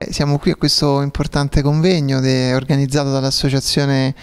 Eh, siamo qui a questo importante convegno de, organizzato dall'Associazione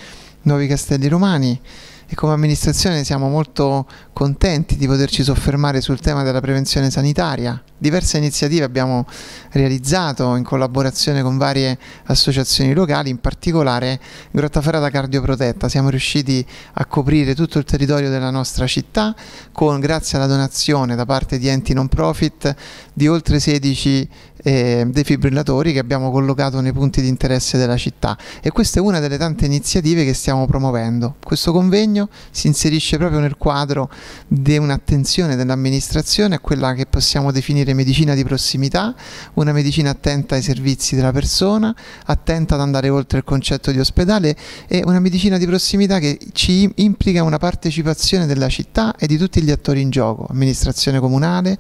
Nuovi Castelli Romani e come amministrazione siamo molto contenti di poterci soffermare sul tema della prevenzione sanitaria diverse iniziative abbiamo realizzato in collaborazione con varie associazioni locali, in particolare Grottaferrata Cardioprotetta. Siamo riusciti a coprire tutto il territorio della nostra città con, grazie alla donazione da parte di enti non profit di oltre 16 eh, defibrillatori che abbiamo collocato nei punti di interesse della città e questa è una delle tante iniziative che stiamo promuovendo. Questo convegno si inserisce proprio nel quadro di un'attenzione dell'amministrazione a quella che possiamo definire fornire medicina di prossimità, una medicina attenta ai servizi della persona, attenta ad andare oltre il concetto di ospedale e una medicina di prossimità che ci implica una partecipazione della città e di tutti gli attori in gioco, amministrazione comunale,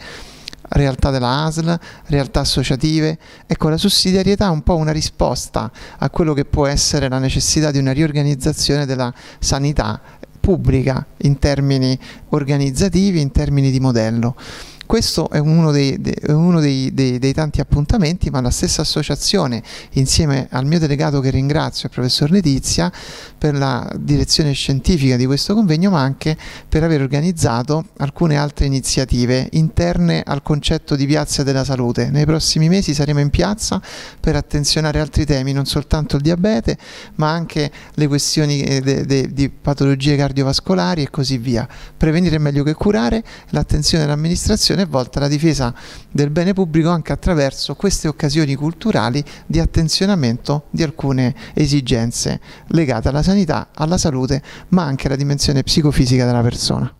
realtà della ASL, realtà associative. Ecco, la sussidiarietà è un po' una risposta a quello che può essere la necessità di una riorganizzazione della sanità pubblica in termini organizzativi, in termini di modello questo è uno, dei, de, uno dei, dei, dei, tanti appuntamenti, ma la stessa associazione, insieme al mio delegato che ringrazio, il professor Letizia, per la direzione scientifica di questo convegno, ma anche per aver organizzato alcune altre iniziative interne al concetto di piazza della salute. Nei prossimi mesi saremo in piazza per attenzionare altri temi, non soltanto il diabete, ma anche le questioni eh, di patologie cardiovascolari e così via. Prevenire è meglio che curare, l'attenzione dell'amministrazione ogni volta la difesa del bene pubblico anche attraverso queste occasioni culturali di attenzionamento di alcune esigenze legate alla sanità, alla salute, ma anche alla dimensione psicofisica della persona.